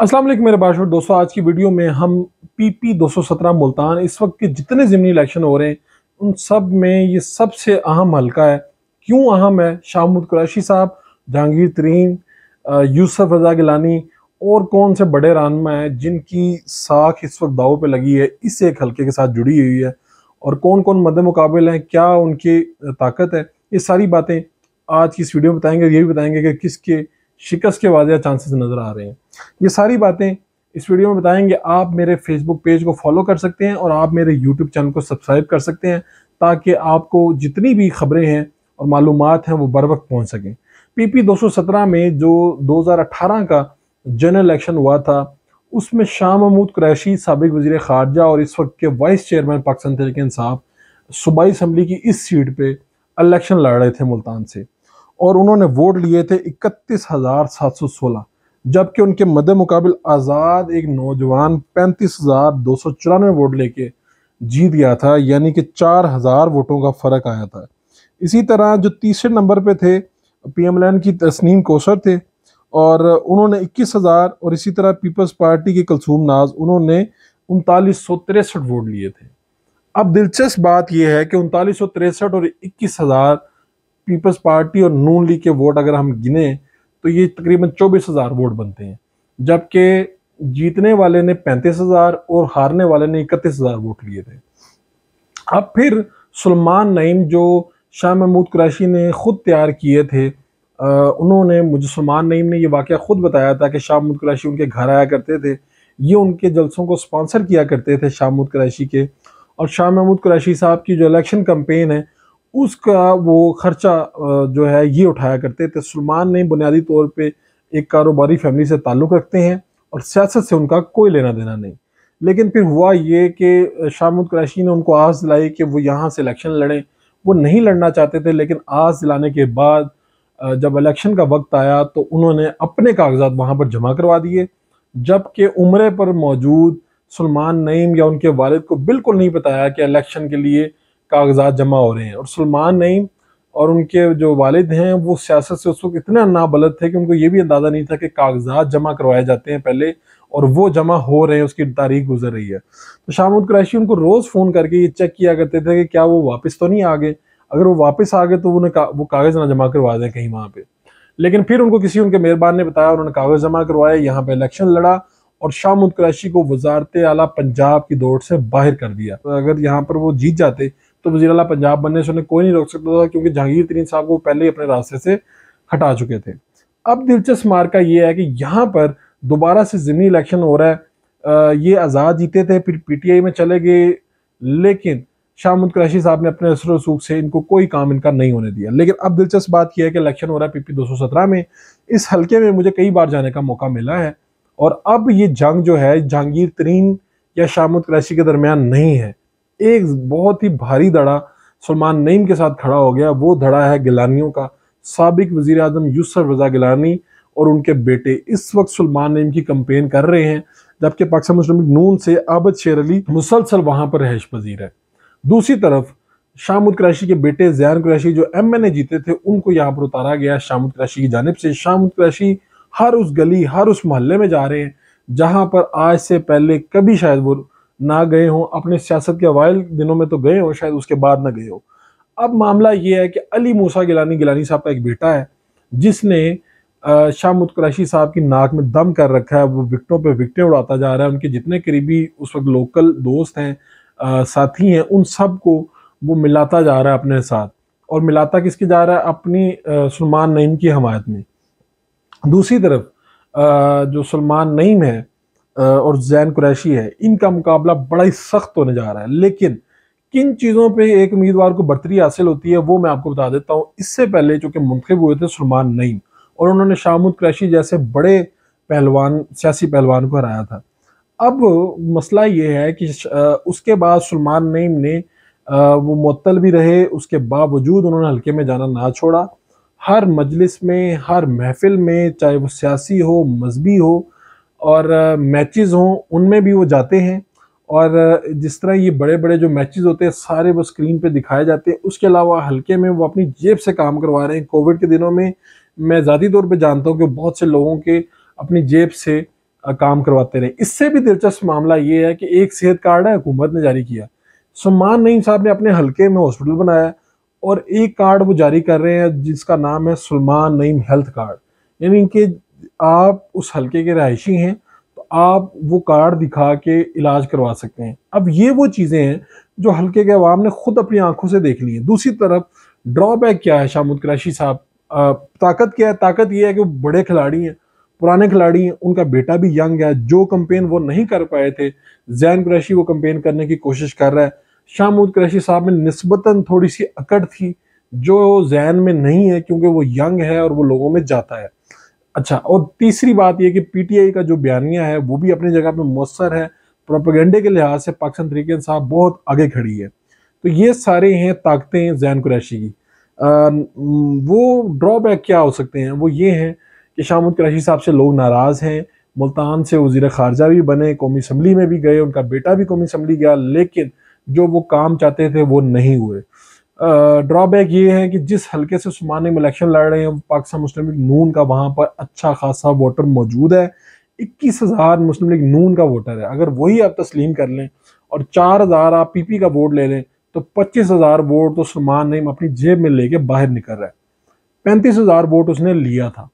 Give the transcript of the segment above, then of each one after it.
अस्सलाम वालेकुम मेरे बाशो दोस्तों आज की वीडियो में हम पीपी 217 मुल्तान इस वक्त के जितने ज़मनी इलेक्शन हो रहे हैं उन सब में ये सबसे अहम हलका है क्यों अहम है शाहमुद कुरैशी साहब जहांगीर तरीन यूसफ़ रजा गिलानी और कौन से बड़े रानमा हैं जिनकी साख इस वक्त दाव पे लगी है इस एक हलके के साथ जुड़ी हुई है और कौन कौन मद मुकाबल हैं क्या उनकी ताकत है ये सारी बातें आज की इस वीडियो में बताएंगे ये भी बताएंगे कि किसके शिकस्त के वाजह चांसेस नज़र आ रहे हैं ये सारी बातें इस वीडियो में बताएंगे आप मेरे फेसबुक पेज को फॉलो कर सकते हैं और आप मेरे यूट्यूब चैनल को सब्सक्राइब कर सकते हैं ताकि आपको जितनी भी खबरें हैं और मालूम हैं वो बर वक्त पहुँच सकें सौ सत्रह में जो 2018 का जनरल इलेक्शन हुआ था उसमें शाह महमूद क्रैशी सबक वजीर खारजा और इस वक्त के वाइस चेयरमैन पाकिस्तान तरीके इंसाफ सूबाई इसम्बली की इस सीट पर इलेक्शन लड़ रहे थे मुल्तान से और उन्होंने वोट लिए थे इकतीस हज़ार सात सौ सोलह जबकि उनके मदे मुकाबल आज़ाद एक नौजवान पैंतीस हज़ार दो सौ चौरानवे वोट लेके जीत गया था यानी कि चार हज़ार वोटों का फ़र्क आया था इसी तरह जो तीसरे नंबर पे थे पीएमएलएन की तस्नीम कोसर थे और उन्होंने इक्कीस हज़ार और इसी तरह पीपल्स पार्टी के कलसूम नाज उन्होंने उनतालीस सौ तिरसठ वोट लिए थे अब दिलचस्प बात यह है कि उनतालीस सौ तिरसठ और इक्कीस हज़ार पीपल्स पार्टी और नून लीग के वोट अगर हम गिने तो ये तकरीबन चौबीस हज़ार वोट बनते हैं जबकि जीतने वाले ने पैंतीस हज़ार और हारने वाले ने इकतीस हज़ार वोट लिए थे अब फिर सलमान नईम जो शाह महमूद कुरैशी ने ख़ुद तैयार किए थे आ, उन्होंने मुझे सलमान नईम ने यह वाक़ ख़ुद बताया था कि शाह महमूद कुरैशी उनके घर आया करते थे ये उनके जलसों को स्पॉन्सर किया करते थे शाह महमूद कुरैशी के और शाह महमूद कुरैशी साहब की जो इलेक्शन कम्पेन है उसका वो खर्चा जो है ये उठाया करते थे तो सलमान ने बुनियादी तौर पे एक कारोबारी फैमिली से ताल्लुक़ रखते हैं और सियासत से उनका कोई लेना देना नहीं लेकिन फिर हुआ ये कि शाहमुद क्रैशी ने उनको आस दिलाई कि वो यहाँ से इलेक्शन लड़ें वो नहीं लड़ना चाहते थे लेकिन आस दिलाने के बाद जब इलेक्शन का वक्त आया तो उन्होंने अपने कागजात वहाँ पर जमा करवा दिए जबकि उम्र पर मौजूद सलमान नईम या उनके वालिद को बिल्कुल नहीं बताया कि इलेक्शन के लिए कागजात जमा हो रहे हैं और सलमान नईम और उनके जो वालिद हैं वो सियासत से उस वक्त इतना नाबलद थे कि उनको ये भी अंदाज़ा नहीं था कि कागजात जमा करवाए जाते हैं पहले और वो जमा हो रहे हैं उसकी तारीख गुजर रही है तो शामुद कुरैशी उनको रोज़ फ़ोन करके ये चेक किया करते थे कि क्या वो वापस तो नहीं आ गए अगर वो वापस आ गए तो उन्हें का, वो कागज़ ना जमा करवा दें कहीं वहाँ पर लेकिन फिर उनको किसी उनके मेहरबान ने बताया उन्होंने कागज़ जमा करवाया यहाँ पर इलेक्शन लड़ा और शामुद कुरैशी को वजारत आला पंजाब की दौड़ से बाहर कर दिया तो अगर यहाँ पर वो जीत जाते तो वजी अला पंजाब बनने से उन्हें कोई नहीं रोक सकता था क्योंकि जहांगीर तरीन साहब को पहले ही अपने रास्ते से हटा चुके थे अब दिलचस्प मार्का ये है कि यहाँ पर दोबारा से जमीनी इलेक्शन हो रहा है आ, ये आज़ाद जीते थे फिर पीटीआई में चले गए लेकिन शाहमुद कुरैशी साहब ने अपने असर रसूख से इनको कोई काम इनका नहीं होने दिया लेकिन अब दिलचस्प बात यह है कि इलेक्शन हो रहा है सौ 217 में इस हल्के में मुझे कई बार जाने का मौका मिला है और अब ये जंग जो है जहांगीर तरीन या शाहमुद कुरैशी के दरमियान नहीं है एक बहुत ही भारी धड़ा सलमान नईम के साथ खड़ा हो गया वो धड़ा है गिलानियों का सबक वजीर अजम यूसर रजा गिलानी और उनके बेटे इस वक्त सलमान नईम की कंपेन कर रहे हैं जबकि पाकिस्तान मुस्लिम नून से आबद शेर अली मुसलसल वहाँ पर रहश पजीर है दूसरी तरफ शामुद क्रैशी के बेटे जैन क्रैशी जो एम एन ए जीते थे उनको यहाँ पर उतारा गया शामुद क्रैशी की जानब से शामुद क्रैशी हर उस गली हर उस मोहल्ले में जा रहे हैं जहाँ पर आज से पहले कभी शायद वो ना गए हों अपने सियासत के अवैल दिनों में तो गए हों शायद उसके बाद ना गए हो अब मामला ये है कि अली मूसा गिलानी गिलानी साहब का एक बेटा है जिसने शाह मुद साहब की नाक में दम कर रखा है वो विकटों पे विकटें उड़ाता जा रहा है उनके जितने करीबी उस वक्त लोकल दोस्त हैं साथी हैं उन सब को वो मिलाता जा रहा है अपने साथ और मिलाता किसके जा रहा है अपनी सलमान नईम की हमायत में दूसरी तरफ आ, जो सलमान नईम है और जैन कुरैशी है इनका मुकाबला बड़ा ही सख्त होने जा रहा है लेकिन किन चीज़ों पे एक उम्मीदवार को बर्तरी हासिल होती है वो मैं आपको बता देता हूँ इससे पहले जो कि मुंतब हुए थे सलमान नईम और उन्होंने शामुद क्रैशी जैसे बड़े पहलवान सियासी पहलवान को हराया था अब मसला ये है कि उसके बाद सलमान नईम ने वो मअतल भी रहे उसके बावजूद उन्होंने हल्के में जाना ना छोड़ा हर मजलिस में हर महफिल में चाहे वो सियासी हो मजहबी हो और मैचेस हों उनमें भी वो जाते हैं और जिस तरह ये बड़े बड़े जो मैचेस होते हैं सारे वो स्क्रीन पे दिखाए जाते हैं उसके अलावा हल्के में वो अपनी जेब से काम करवा रहे हैं कोविड के दिनों में मैं ज़ाती तौर पे जानता हूँ कि बहुत से लोगों के अपनी जेब से काम करवाते रहे इससे भी दिलचस्प मामला ये है कि एक सेहत कार्ड है हुकूमत ने जारी किया सुमान नईम साहब ने अपने हल्के में हॉस्पिटल बनाया और एक कार्ड वो जारी कर रहे हैं जिसका नाम है सलमान नईम हेल्थ कार्ड यानी कि आप उस हलके के रहायशी हैं तो आप वो कार्ड दिखा के इलाज करवा सकते हैं अब ये वो चीज़ें हैं जो हल्के के अवाम ने खुद अपनी आंखों से देख ली हैं दूसरी तरफ ड्रॉबैक क्या है शामुद क्रैशी साहब ताकत क्या है ताकत ये है कि वो बड़े खिलाड़ी हैं पुराने खिलाड़ी हैं उनका बेटा भी यंग है जो कम्पेन वो नहीं कर पाए थे जैन क्रैशी वो कम्पेन करने की कोशिश कर रहा है शामुद क्रैशी साहब में नस्बता थोड़ी सी अकड़ थी जो जैन में नहीं है क्योंकि वो यंग है और वो लोगों में जाता है अच्छा और तीसरी बात यह कि पीटीआई का जो बयानिया है वो भी अपनी जगह पे मौसर है प्रोपेगेंडे के लिहाज से पाकिस्तान तरीके साहब बहुत आगे खड़ी है तो ये सारे हैं ताकतें जैन कुरैशी की आ, वो ड्रॉबैक क्या हो सकते हैं वो ये हैं कि शामुद कुरैशी साहब से लोग नाराज़ हैं मुल्तान से वजीर खारजा भी बने कौमी असम्बली में भी गए उनका बेटा भी कौमी असम्बली गया लेकिन जो वो काम चाहते थे वो नहीं हुए ड्रॉबैक ये है कि जिस हल्के से सुमाने में इलेक्शन लड़ रहे हैं पाकिस्तान मुस्लिम लीग नून का वहाँ पर अच्छा खासा वोटर मौजूद है इक्कीस हज़ार मुस्लिम लीग नून का वोटर है अगर वही आप तस्लीम कर लें और चार हज़ार आप पी पी का वोट ले लें तो पच्चीस हज़ार वोट तो सलमान नईम अपनी जेब में लेके बाहर निकल रहा है पैंतीस हज़ार वोट उसने लिया था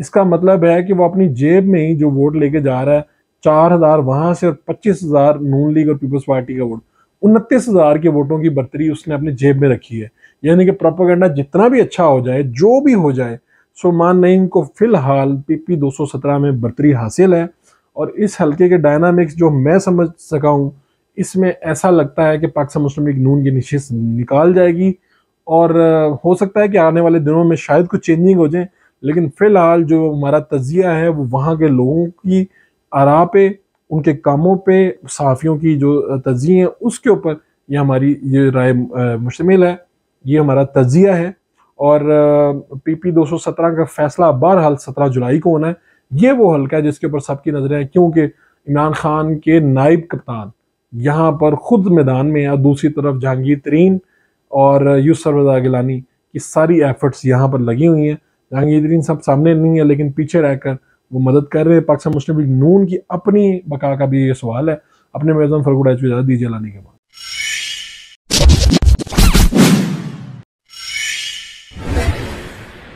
इसका मतलब है कि वो अपनी जेब में ही जो वोट लेके जा रहा है चार हज़ार वहाँ से और पच्चीस हज़ार नून लीग और पीपल्स पार्टी का वोट उनतीस हज़ार के वोटों की बर्तरी उसने अपनी जेब में रखी है यानी कि प्रोपागेंडा जितना भी अच्छा हो जाए जो भी हो जाए सुमान नईम को फ़िलहाल पीपी 217 में बर्तरी हासिल है और इस हलके के डायनामिक्स जो मैं समझ सका हूँ इसमें ऐसा लगता है कि पाकिस्तान मुस्लिम लीग नून की नशस्त निकाल जाएगी और हो सकता है कि आने वाले दिनों में शायद कुछ चेंजिंग हो जाए लेकिन फ़िलहाल जो हमारा तजिया है वो वहाँ के लोगों की आरा पे उनके कामों पे सहाफ़ियों की जो तजी है उसके ऊपर ये हमारी ये राय मुश्तमिल है ये हमारा तजिया है और पी पी दो सौ सत्रह का फैसला बहरहाल सत्रह जुलाई को होना है ये वो हल्का है जिसके ऊपर सबकी नज़रें हैं क्योंकि इमरान खान के नायब कप्तान यहाँ पर ख़ुद मैदान में या दूसरी तरफ जहांगीर तरीन और यूसर रजा गिलानी की सारी एफर्ट्स यहाँ पर लगी हुई हैं जहांगीर तरीन सब सामने नहीं है लेकिन पीछे रहकर वो मदद कर रहे हैं पाकिस्तान मुस्लिम लीग नून की अपनी बका का भी ये सवाल है अपने मेजबान एच को तो इजाज़त दीजिए लाने के बाद